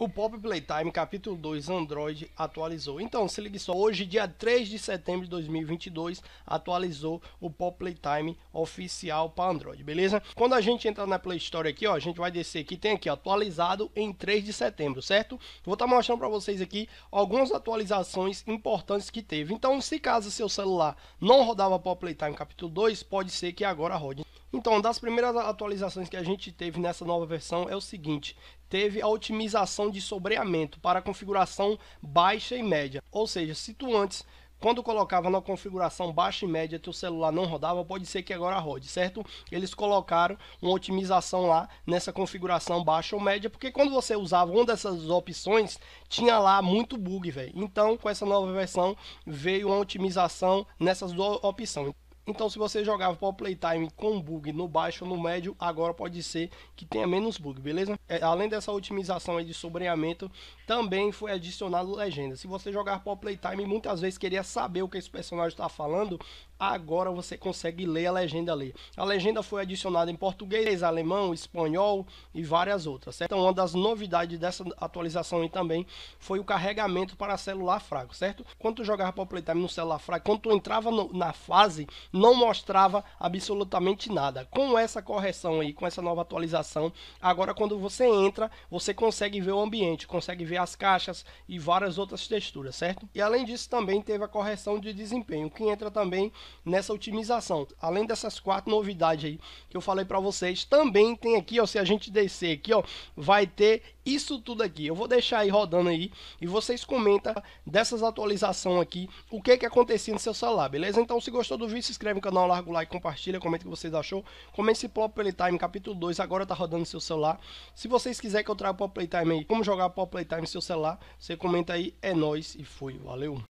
O Pop Playtime capítulo 2 Android atualizou. Então, se ligue só, hoje, dia 3 de setembro de 2022, atualizou o Pop Playtime oficial para Android, beleza? Quando a gente entrar na Play Store aqui, ó, a gente vai descer aqui, tem aqui, atualizado em 3 de setembro, certo? Vou estar tá mostrando para vocês aqui algumas atualizações importantes que teve. Então, se caso seu celular não rodava Pop Playtime capítulo 2, pode ser que agora rode. Então, das primeiras atualizações que a gente teve nessa nova versão é o seguinte: teve a otimização de sobreamento para configuração baixa e média. Ou seja, se tu antes quando colocava na configuração baixa e média teu celular não rodava, pode ser que agora rode, certo? Eles colocaram uma otimização lá nessa configuração baixa ou média, porque quando você usava uma dessas opções, tinha lá muito bug, velho. Então, com essa nova versão, veio uma otimização nessas duas opções. Então, se você jogava para o Playtime com bug no baixo ou no médio, agora pode ser que tenha menos bug, beleza? É, além dessa otimização de sobreamento, também foi adicionado legenda. Se você jogar para o Playtime e muitas vezes queria saber o que esse personagem está falando, agora você consegue ler a legenda ali. A legenda foi adicionada em português, alemão, espanhol e várias outras. Certo? Então, uma das novidades dessa atualização e também foi o carregamento para celular fraco, certo? Quando tu jogava o Playtime no celular fraco, quando tu entrava no, na fase, não mostrava absolutamente nada. Com essa correção aí, com essa nova atualização, agora quando você entra, você consegue ver o ambiente, consegue ver as caixas e várias outras texturas, certo? E além disso também teve a correção de desempenho, que entra também nessa otimização. Além dessas quatro novidades aí que eu falei para vocês, também tem aqui, ó, se a gente descer aqui, ó, vai ter isso tudo aqui. Eu vou deixar aí rodando aí e vocês comentam dessas atualizações aqui, o que é que acontecia no seu celular, beleza? Então se gostou do vídeo, se inscreve no canal, larga o like, compartilha, comenta o que vocês achou. Comente esse Pop Playtime capítulo 2, agora tá rodando no seu celular. Se vocês quiserem que eu traga Pop Playtime aí, como jogar Pop Playtime no seu celular, você comenta aí, é nóis e fui, valeu!